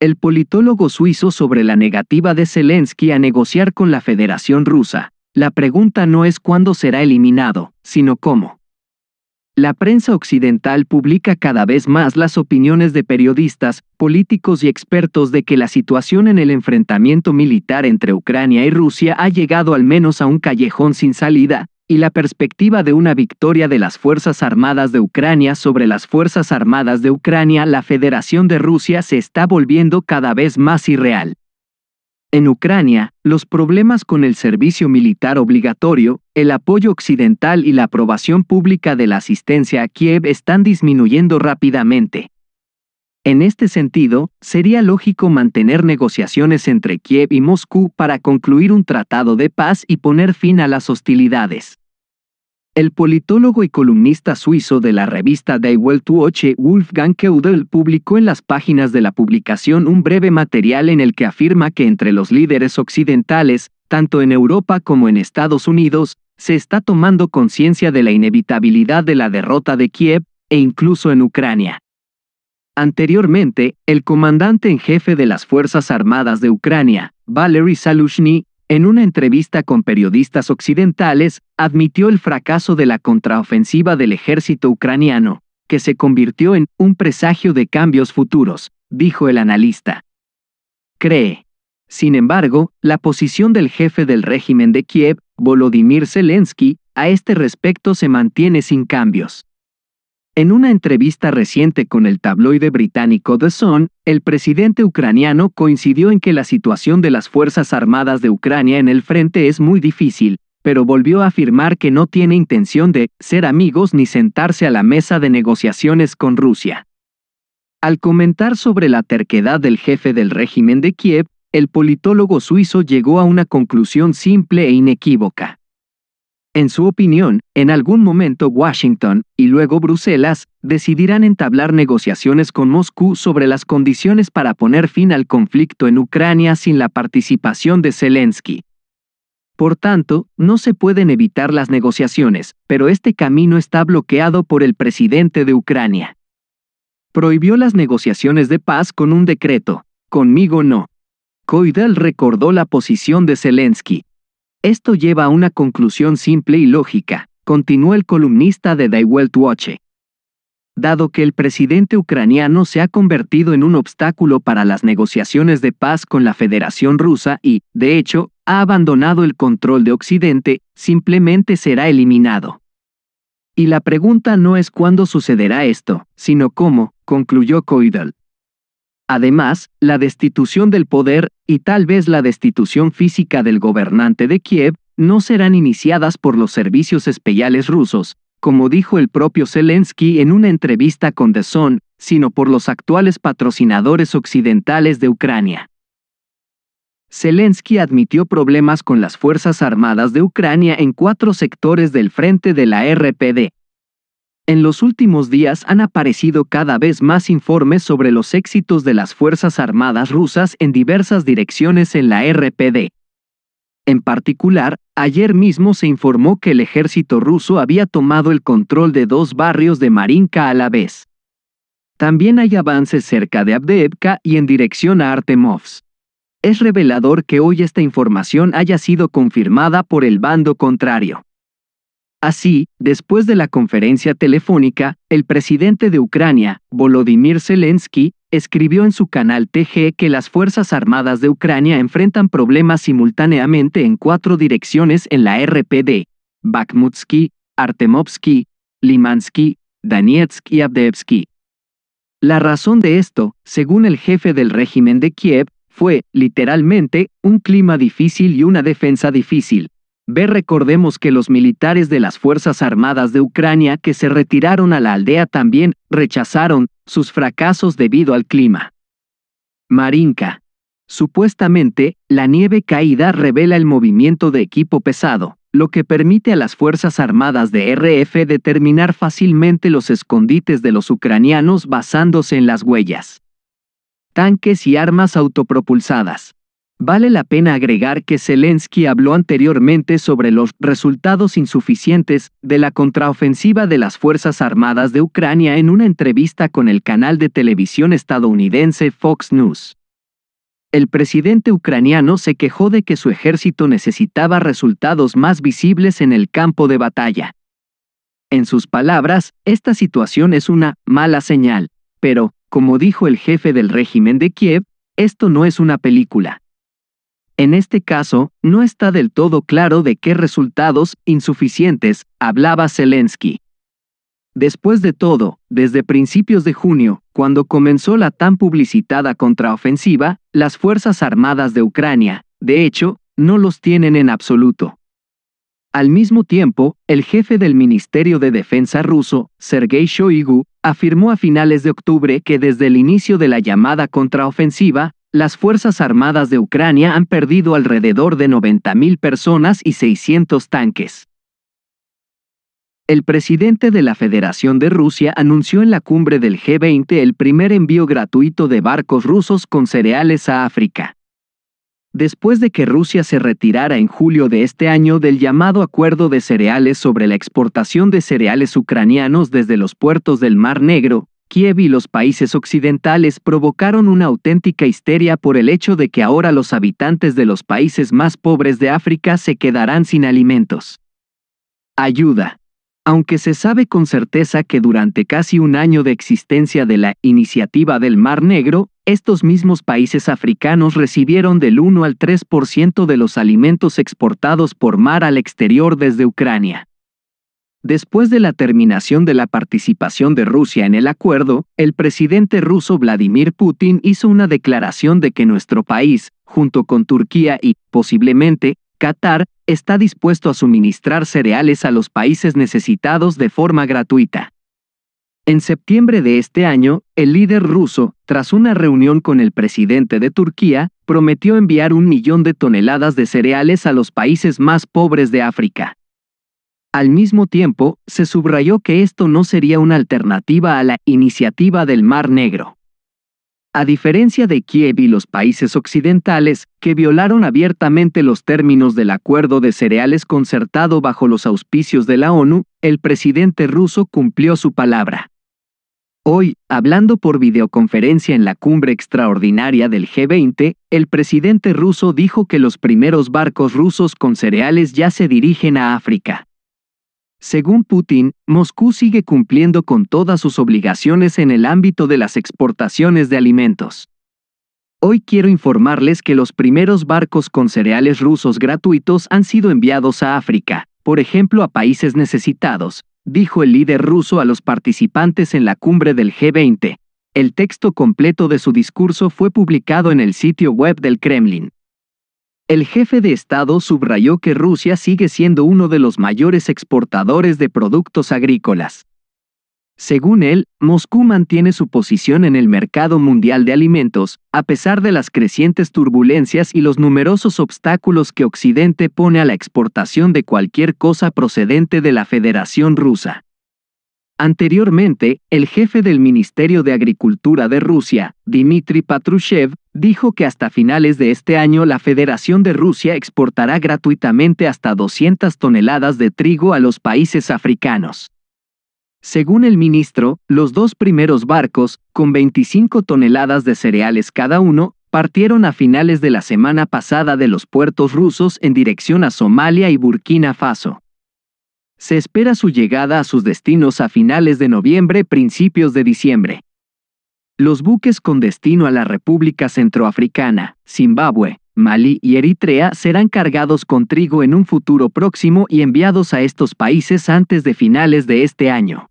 el politólogo suizo sobre la negativa de Zelensky a negociar con la Federación Rusa. La pregunta no es cuándo será eliminado, sino cómo. La prensa occidental publica cada vez más las opiniones de periodistas, políticos y expertos de que la situación en el enfrentamiento militar entre Ucrania y Rusia ha llegado al menos a un callejón sin salida, y la perspectiva de una victoria de las Fuerzas Armadas de Ucrania sobre las Fuerzas Armadas de Ucrania, la Federación de Rusia se está volviendo cada vez más irreal. En Ucrania, los problemas con el servicio militar obligatorio, el apoyo occidental y la aprobación pública de la asistencia a Kiev están disminuyendo rápidamente. En este sentido, sería lógico mantener negociaciones entre Kiev y Moscú para concluir un tratado de paz y poner fin a las hostilidades. El politólogo y columnista suizo de la revista Die Welt Wolfgang Keudel, publicó en las páginas de la publicación un breve material en el que afirma que entre los líderes occidentales, tanto en Europa como en Estados Unidos, se está tomando conciencia de la inevitabilidad de la derrota de Kiev, e incluso en Ucrania. Anteriormente, el comandante en jefe de las Fuerzas Armadas de Ucrania, Valery Salushny, en una entrevista con periodistas occidentales, admitió el fracaso de la contraofensiva del ejército ucraniano, que se convirtió en un presagio de cambios futuros, dijo el analista. Cree. Sin embargo, la posición del jefe del régimen de Kiev, Volodymyr Zelensky, a este respecto se mantiene sin cambios. En una entrevista reciente con el tabloide británico The Sun, el presidente ucraniano coincidió en que la situación de las Fuerzas Armadas de Ucrania en el frente es muy difícil, pero volvió a afirmar que no tiene intención de ser amigos ni sentarse a la mesa de negociaciones con Rusia. Al comentar sobre la terquedad del jefe del régimen de Kiev, el politólogo suizo llegó a una conclusión simple e inequívoca. En su opinión, en algún momento Washington, y luego Bruselas, decidirán entablar negociaciones con Moscú sobre las condiciones para poner fin al conflicto en Ucrania sin la participación de Zelensky. Por tanto, no se pueden evitar las negociaciones, pero este camino está bloqueado por el presidente de Ucrania. Prohibió las negociaciones de paz con un decreto. Conmigo no. Koidel recordó la posición de Zelensky. Esto lleva a una conclusión simple y lógica, continuó el columnista de Die World Watch. Dado que el presidente ucraniano se ha convertido en un obstáculo para las negociaciones de paz con la Federación Rusa y, de hecho, ha abandonado el control de Occidente, simplemente será eliminado. Y la pregunta no es cuándo sucederá esto, sino cómo, concluyó Koidal. Además, la destitución del poder, y tal vez la destitución física del gobernante de Kiev, no serán iniciadas por los servicios especiales rusos, como dijo el propio Zelensky en una entrevista con The Sun, sino por los actuales patrocinadores occidentales de Ucrania. Zelensky admitió problemas con las Fuerzas Armadas de Ucrania en cuatro sectores del frente de la RPD, en los últimos días han aparecido cada vez más informes sobre los éxitos de las Fuerzas Armadas rusas en diversas direcciones en la RPD. En particular, ayer mismo se informó que el ejército ruso había tomado el control de dos barrios de Marinka a la vez. También hay avances cerca de Abdeevka y en dirección a Artemovs. Es revelador que hoy esta información haya sido confirmada por el bando contrario. Así, después de la conferencia telefónica, el presidente de Ucrania, Volodymyr Zelensky, escribió en su canal TG que las Fuerzas Armadas de Ucrania enfrentan problemas simultáneamente en cuatro direcciones en la RPD, Bakhmutsky, Artemovsky, Limansky, Danetsk y Abdevsky. La razón de esto, según el jefe del régimen de Kiev, fue, literalmente, un clima difícil y una defensa difícil. B. Recordemos que los militares de las Fuerzas Armadas de Ucrania que se retiraron a la aldea también rechazaron sus fracasos debido al clima. Marinka. Supuestamente, la nieve caída revela el movimiento de equipo pesado, lo que permite a las Fuerzas Armadas de RF determinar fácilmente los escondites de los ucranianos basándose en las huellas. Tanques y armas autopropulsadas. Vale la pena agregar que Zelensky habló anteriormente sobre los resultados insuficientes de la contraofensiva de las Fuerzas Armadas de Ucrania en una entrevista con el canal de televisión estadounidense Fox News. El presidente ucraniano se quejó de que su ejército necesitaba resultados más visibles en el campo de batalla. En sus palabras, esta situación es una mala señal, pero, como dijo el jefe del régimen de Kiev, esto no es una película. En este caso, no está del todo claro de qué resultados insuficientes hablaba Zelensky. Después de todo, desde principios de junio, cuando comenzó la tan publicitada contraofensiva, las Fuerzas Armadas de Ucrania, de hecho, no los tienen en absoluto. Al mismo tiempo, el jefe del Ministerio de Defensa ruso, Sergei Shoigu, afirmó a finales de octubre que desde el inicio de la llamada contraofensiva, las Fuerzas Armadas de Ucrania han perdido alrededor de 90.000 personas y 600 tanques. El presidente de la Federación de Rusia anunció en la cumbre del G20 el primer envío gratuito de barcos rusos con cereales a África. Después de que Rusia se retirara en julio de este año del llamado Acuerdo de Cereales sobre la exportación de cereales ucranianos desde los puertos del Mar Negro, Kiev y los países occidentales provocaron una auténtica histeria por el hecho de que ahora los habitantes de los países más pobres de África se quedarán sin alimentos. Ayuda. Aunque se sabe con certeza que durante casi un año de existencia de la iniciativa del Mar Negro, estos mismos países africanos recibieron del 1 al 3% de los alimentos exportados por mar al exterior desde Ucrania. Después de la terminación de la participación de Rusia en el acuerdo, el presidente ruso Vladimir Putin hizo una declaración de que nuestro país, junto con Turquía y, posiblemente, Qatar, está dispuesto a suministrar cereales a los países necesitados de forma gratuita. En septiembre de este año, el líder ruso, tras una reunión con el presidente de Turquía, prometió enviar un millón de toneladas de cereales a los países más pobres de África. Al mismo tiempo, se subrayó que esto no sería una alternativa a la iniciativa del Mar Negro. A diferencia de Kiev y los países occidentales, que violaron abiertamente los términos del acuerdo de cereales concertado bajo los auspicios de la ONU, el presidente ruso cumplió su palabra. Hoy, hablando por videoconferencia en la cumbre extraordinaria del G20, el presidente ruso dijo que los primeros barcos rusos con cereales ya se dirigen a África. Según Putin, Moscú sigue cumpliendo con todas sus obligaciones en el ámbito de las exportaciones de alimentos. Hoy quiero informarles que los primeros barcos con cereales rusos gratuitos han sido enviados a África, por ejemplo a países necesitados, dijo el líder ruso a los participantes en la cumbre del G20. El texto completo de su discurso fue publicado en el sitio web del Kremlin. El jefe de Estado subrayó que Rusia sigue siendo uno de los mayores exportadores de productos agrícolas. Según él, Moscú mantiene su posición en el mercado mundial de alimentos, a pesar de las crecientes turbulencias y los numerosos obstáculos que Occidente pone a la exportación de cualquier cosa procedente de la Federación Rusa. Anteriormente, el jefe del Ministerio de Agricultura de Rusia, Dmitry Patrushev, dijo que hasta finales de este año la Federación de Rusia exportará gratuitamente hasta 200 toneladas de trigo a los países africanos. Según el ministro, los dos primeros barcos, con 25 toneladas de cereales cada uno, partieron a finales de la semana pasada de los puertos rusos en dirección a Somalia y Burkina Faso. Se espera su llegada a sus destinos a finales de noviembre, principios de diciembre. Los buques con destino a la República Centroafricana, Zimbabue, Malí y Eritrea serán cargados con trigo en un futuro próximo y enviados a estos países antes de finales de este año.